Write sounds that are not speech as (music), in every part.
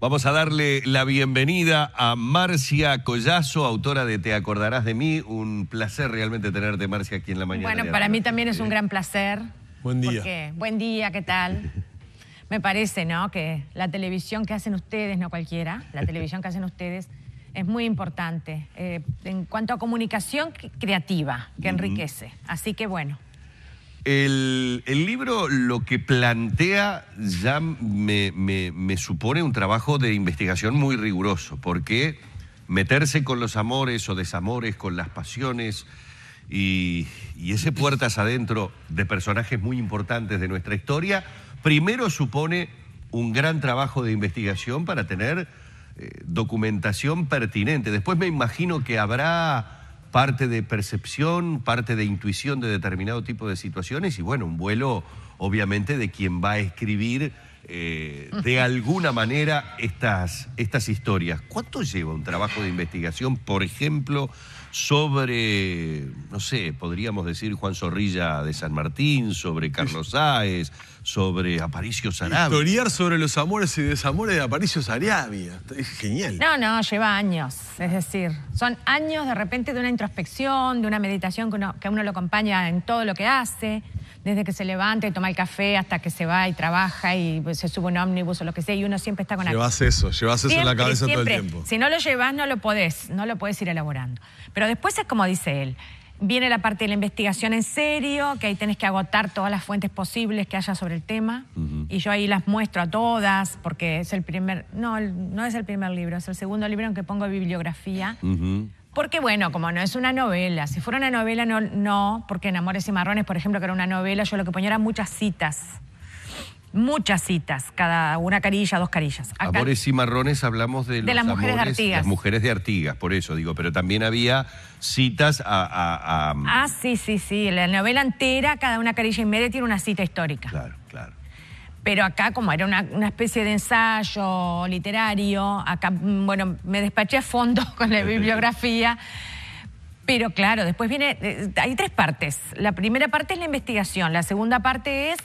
Vamos a darle la bienvenida a Marcia Collazo, autora de Te acordarás de mí. Un placer realmente tenerte, Marcia, aquí en la mañana. Bueno, para mí también es un gran placer. Buen día. buen día, ¿qué tal? Me parece, ¿no? Que la televisión que hacen ustedes, no cualquiera, la televisión que hacen ustedes es muy importante eh, en cuanto a comunicación creativa, que enriquece. Así que bueno, el, libro lo que plantea ya me, supone un trabajo de investigación muy riguroso, porque meterse con los amores o desamores, con las pasiones y, ese puertas adentro de personajes muy importantes de nuestra historia, primero supone un gran trabajo de investigación para tener eh, documentación pertinente. Después me imagino que habrá parte de percepción, parte de intuición de determinado tipo de situaciones y bueno, un vuelo obviamente de quien va a escribir eh, de alguna manera estas, estas historias. ¿Cuánto lleva un trabajo de investigación, por ejemplo, sobre, no sé, podríamos decir Juan Zorrilla de San Martín, sobre Carlos Sáez, sobre Aparicio Sarabia? Historiar sobre los amores y desamores de Aparicio Sarabia. Es genial. No, no, lleva años. Es decir, son años de repente de una introspección, de una meditación que, que uno lo acompaña en todo lo que hace desde que se levanta y toma el café hasta que se va y trabaja y pues, se sube un ómnibus o lo que sea, y uno siempre está con Llevas eso, llevas eso en la cabeza todo el tiempo. Si no lo llevas, no lo podés, no lo podés ir elaborando. Pero después es como dice él. Viene la parte de la investigación en serio, que ahí tenés que agotar todas las fuentes posibles que haya sobre el tema. Y yo ahí las muestro a todas, porque es el primer. No, no es el primer libro, es el segundo libro en que pongo bibliografía. Porque bueno, como no es una novela, si fuera una novela no, no, porque en Amores y Marrones, por ejemplo, que era una novela, yo lo que ponía eran muchas citas. Muchas citas, cada una carilla, dos carillas. amores y marrones hablamos de, las mujeres de Artigas. Las mujeres de Artigas, por eso digo, pero también había citas a, a... Ah, sí, sí, sí. La novela entera, cada una carilla y media tiene una cita histórica. Claro, claro. Pero acá, como era una, especie de ensayo literario, acá, mm, bueno, me despaché a fondo (laughs) con la bibliografía. Pero claro, después viene, eh, hay tres partes. La primera parte es la investigación, la segunda parte es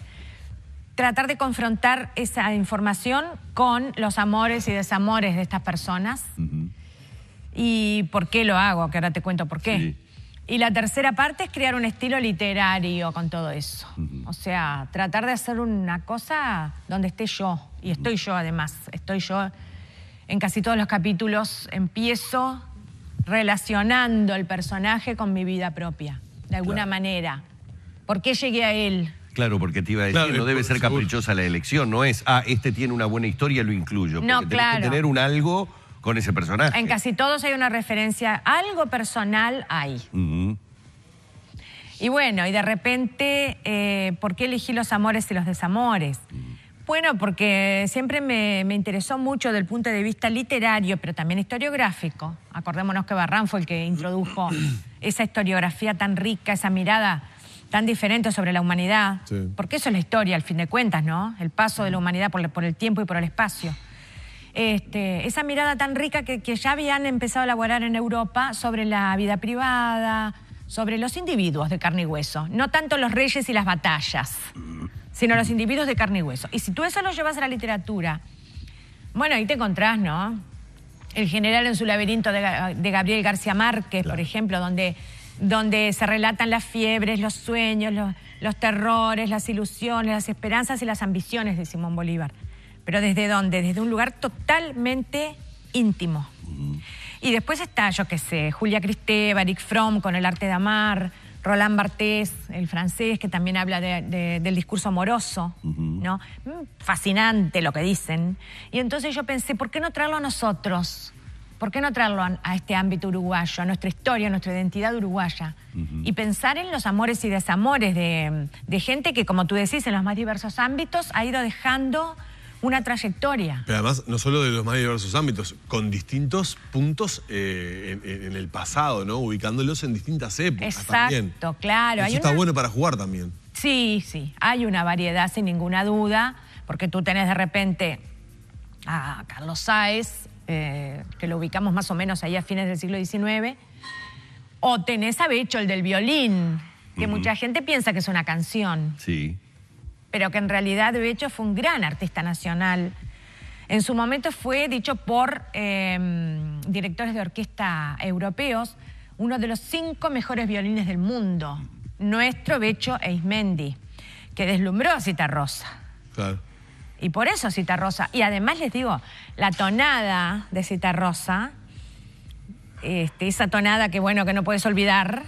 tratar de confrontar esa información con los amores y desamores de estas personas. ¿Y por qué lo hago? Que ahora te cuento por qué. Y la tercera parte es crear un estilo literario con todo eso. O sea, tratar de hacer una cosa donde esté yo. Y estoy yo además. Estoy yo en casi todos los capítulos. Empiezo relacionando el personaje con mi vida propia, de alguna manera. ¿Por qué llegué a él? Claro, porque te iba a decir, no debe ser caprichosa la elección, no es, ah, este tiene una buena historia, lo incluyo. no, claro. que tener un algo con ese personaje. En casi todos hay una referencia, algo personal hay. Y bueno, y de repente, eh, ¿por qué elegí los amores y los desamores? Mm. Bueno, porque siempre me, interesó mucho del punto de vista literario, pero también historiográfico. Acordémonos que Barran fue el que introdujo (coughs) esa historiografía tan rica, esa mirada tan diferente sobre la humanidad. Porque eso es la historia, al fin de cuentas, ¿no? El paso de la humanidad por el tiempo y por el espacio. Este, esa mirada tan rica que, ya habían empezado a elaborar en Europa sobre la vida privada, sobre los individuos de carne y hueso, no tanto los reyes y las batallas, sino los individuos de carne y hueso. Y si tú eso lo llevas a la literatura, bueno, ahí te encontrás, ¿no? El general en su laberinto de, Gabriel García Márquez, por ejemplo, donde, se relatan las fiebres, los sueños, los terrores, las ilusiones, las esperanzas y las ambiciones de Simón Bolívar. ¿Pero desde dónde? Desde un lugar totalmente íntimo. Y después está, yo qué sé, Julia Cristé, Eric Fromm con el arte de amar, Roland Barthes, el francés, que también habla del discurso amoroso, ¿no? Mm, fascinante lo que dicen. Y entonces yo pensé, ¿por qué no traerlo a nosotros? ¿Por qué no traerlo a, este ámbito uruguayo, a nuestra historia, a nuestra identidad uruguaya? Y pensar en los amores y desamores de, de gente que, como tú decís, en los más diversos ámbitos ha ido dejando una trayectoria. Pero además, no solo de los más diversos ámbitos, con distintos puntos eh, en, el pasado, ¿no? Ubicándolos en distintas épocas Exacto, claro. Eso está bueno para jugar también. Sí, sí. Hay una variedad, sin ninguna duda, porque tú tenés de repente a Carlos Sáez, eh, que lo ubicamos más o menos ahí a fines del siglo XIX, o tenés a Becho, el del violín, que mucha gente piensa que es una canción. Sí pero que en realidad de hecho fue un gran artista nacional. En su momento fue dicho por em, directores de orquesta europeos uno de los cinco mejores violines del mundo, nuestro Becho Eismendi, que deslumbró a Rosa. Claro. Y por eso Rosa. Y además les digo, la tonada de Citarrosa, este, esa tonada que bueno, que no puedes olvidar,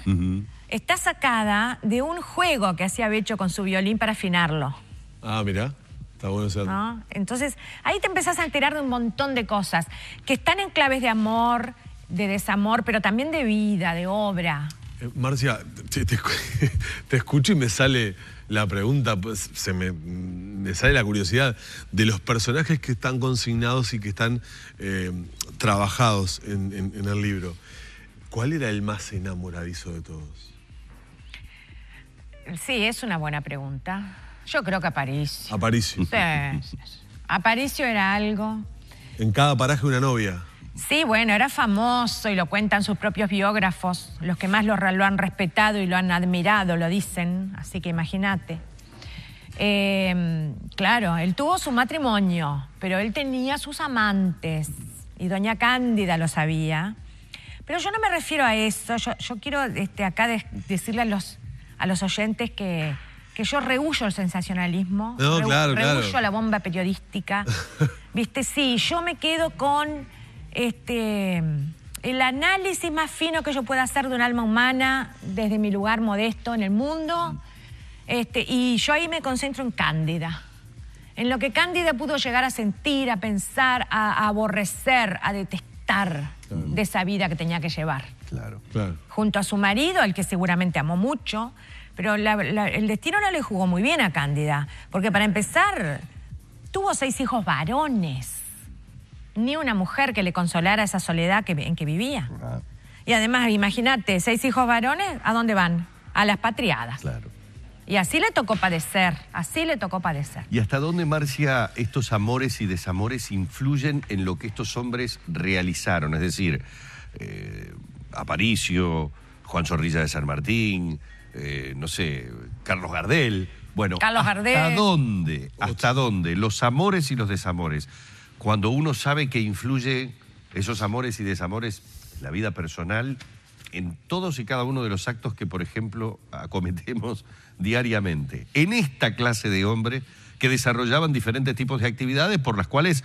está sacada de un juego que hacía Becho con su violín para afinarlo. Ah, mirá. Está bueno Entonces, ahí te empezás a enterar de un montón de cosas que están en claves de amor, de desamor, pero también de vida, de obra. Eh, Marcia, (laughs) te, escucho y me sale la pregunta, pues, se me, sale la curiosidad de los personajes que están consignados y que están eh, trabajados en el libro. ¿Cuál era el más enamoradizo de todos? Sí, es una buena pregunta. Yo creo que Aparicio. Aparicio. Sí. Aparicio era algo. En cada paraje una novia. Sí, bueno, era famoso y lo cuentan sus propios biógrafos, los que más lo, han respetado y lo han admirado, lo dicen, así que imagínate. Em, claro, él tuvo su matrimonio, pero él tenía sus amantes y doña Cándida lo sabía. Pero yo no me refiero a eso, yo, quiero este, acá decirle a los a los oyentes que, que yo rehuyo el sensacionalismo, rehuyo la bomba periodística. (laughs) ¿Viste? Sí, yo me quedo con este el análisis más fino que yo pueda hacer de un alma humana desde mi lugar modesto en el mundo. Este, y yo ahí me concentro en Cándida, en lo que Cándida pudo llegar a sentir, a pensar, a aborrecer, a detestar de esa vida que tenía que llevar. Claro, claro. Junto a su marido, al que seguramente amó mucho, pero el destino no le jugó muy bien a Cándida, porque para empezar, tuvo seis hijos varones, ni una mujer que le consolara esa soledad en que vivía. Ah. Y además, imagínate, seis hijos varones, ¿a dónde van? A las patriadas. Claro. Y así le tocó padecer, así le tocó padecer. ¿Y hasta dónde, Marcia, estos amores y desamores influyen en lo que estos hombres realizaron? Es decir, eh, Aparicio, Juan Zorrilla de San Martín, eh, no sé, Carlos Gardel. Bueno, Carlos ¿hasta dónde? ¿Hasta dónde? Los amores y los desamores. Cuando uno sabe que influyen esos amores y desamores, en la vida personal en todos y cada uno de los actos que, por ejemplo, acometemos (laughs) diariamente. En esta clase de hombres que desarrollaban diferentes tipos de actividades por las cuales,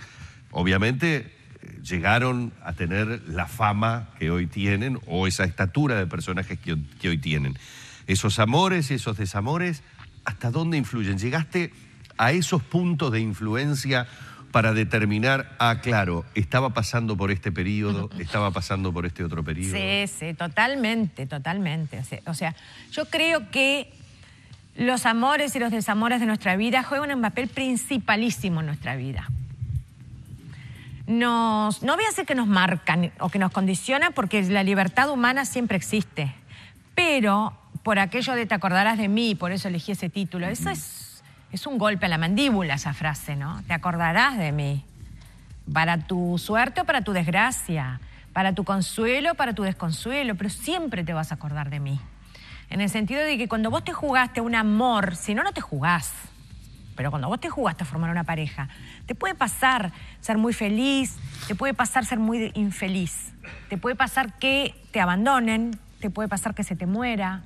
obviamente, eh, llegaron a tener la fama que hoy tienen o esa estatura de personajes que, que hoy tienen. Esos amores y esos desamores, ¿hasta dónde influyen? ¿Llegaste a esos puntos de influencia para determinar, ah, claro, estaba pasando por este periodo, estaba pasando por este otro periodo. Sí, sí, totalmente, totalmente. O sea, yo creo que los amores y los desamores de nuestra vida juegan un papel principalísimo en nuestra vida. Nos, no voy a decir que nos marcan o que nos condicionan, porque la libertad humana siempre existe. Pero por aquello de te acordarás de mí, por eso elegí ese título, eso es es un golpe a la mandíbula esa frase, ¿no? Te acordarás de mí. Para tu suerte o para tu desgracia, para tu consuelo o para tu desconsuelo, pero siempre te vas a acordar de mí. En el sentido de que cuando vos te jugaste un amor, si no, no te jugás. Pero cuando vos te jugaste a formar una pareja, te puede pasar ser muy feliz, te puede pasar ser muy infeliz, te puede pasar que te abandonen, te puede pasar que se te muera,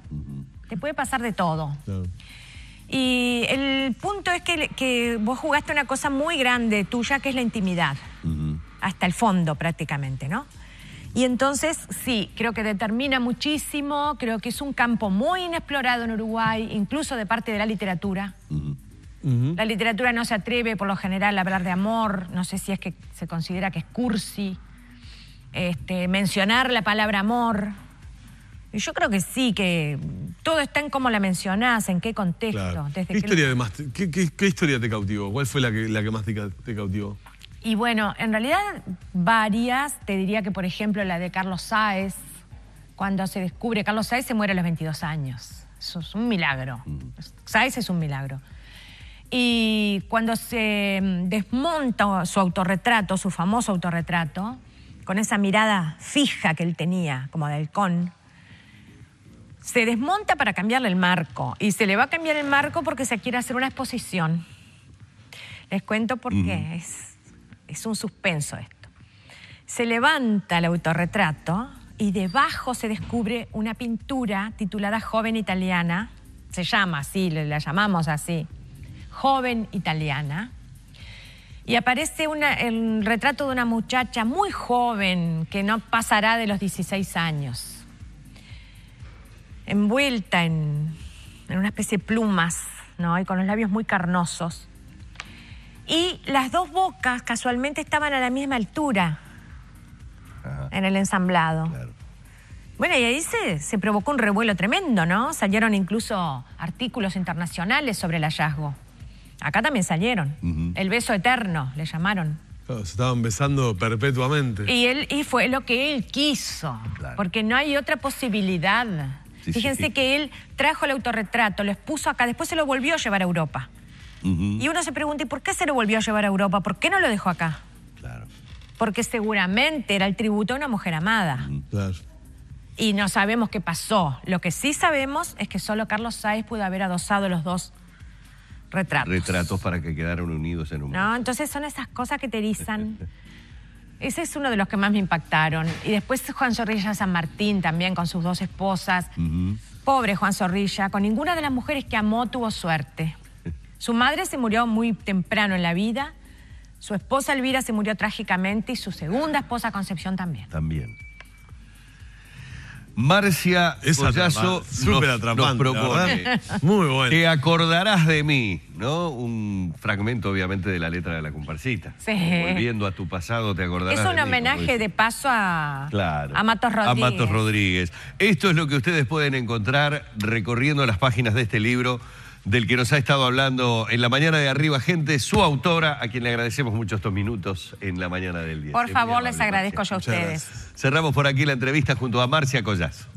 te puede pasar de todo. Y el punto es que, vos jugaste una cosa muy grande tuya, que es la intimidad, hasta el fondo prácticamente, ¿no? Y entonces, sí, creo que determina muchísimo, creo que es un campo muy inexplorado en Uruguay, incluso de parte de la literatura. La literatura no se atreve por lo general a hablar de amor, no sé si es que se considera que es cursi, este, mencionar la palabra amor. Yo creo que sí, que todo está en cómo la mencionás, en qué contexto. ¿Qué, historia te, qué, cautivó? ¿Cuál fue la que, la que más te, cautivó? Y bueno, en realidad varias. Te diría que, por ejemplo, la de Carlos Saez. cuando se descubre, Carlos Saez, se muere a los 22 años. Eso es un milagro. Mm. Saez es un milagro. Y cuando se mm, desmonta su autorretrato, su famoso autorretrato, con esa mirada fija que él tenía, como de halcón, se desmonta para cambiarle el marco y se le va a cambiar el marco porque se quiere hacer una exposición. Les cuento por qué, es, un suspenso esto. Se levanta el autorretrato y debajo se descubre una pintura titulada Joven Italiana, se llama así, la llamamos así, Joven Italiana, y aparece el retrato de una muchacha muy joven que no pasará de los 16 años envuelta en, una especie de plumas, ¿no? Y con los labios muy carnosos. Y las dos bocas casualmente estaban a la misma altura en el ensamblado. Bueno, y ahí se, provocó un revuelo tremendo, ¿no? Salieron incluso artículos internacionales sobre el hallazgo. Acá también salieron. El beso eterno, le llamaron. se estaban besando perpetuamente. Y, él, y fue lo que él quiso, porque no hay otra posibilidad Fíjense que él trajo el autorretrato, lo expuso acá, después se lo volvió a llevar a Europa. Y uno se pregunta, ¿y por qué se lo volvió a llevar a Europa? ¿Por qué no lo dejó acá? Claro. Porque seguramente era el tributo a una mujer amada. Claro. Y no sabemos qué pasó. Lo que sí sabemos es que solo Carlos Sáez pudo haber adosado los dos retratos. Retratos para que quedaran unidos en un... No, entonces son esas cosas que te erizan. (laughs) Ese es uno de los que más me impactaron. Y después Juan Zorrilla San Martín también con sus dos esposas. Pobre Juan Zorrilla, con ninguna de las mujeres que amó tuvo suerte. Su madre se murió muy temprano en la vida, su esposa Elvira se murió trágicamente y su segunda esposa Concepción también. También. Marcia es Collazo nos, propone. Muy Te acordarás de mí, ¿no? Un fragmento, obviamente, de la letra de la comparsita. Volviendo a tu pasado, te acordarás. Es un homenaje de paso A Matos Rodríguez. Esto es lo que ustedes pueden encontrar recorriendo las páginas de este libro del que nos ha estado hablando en la mañana de Arriba Gente, su autora, a quien le agradecemos mucho estos minutos en la mañana del día. Por favor, les agradezco yo a ustedes. Cerramos por aquí la entrevista junto a Marcia Collazo.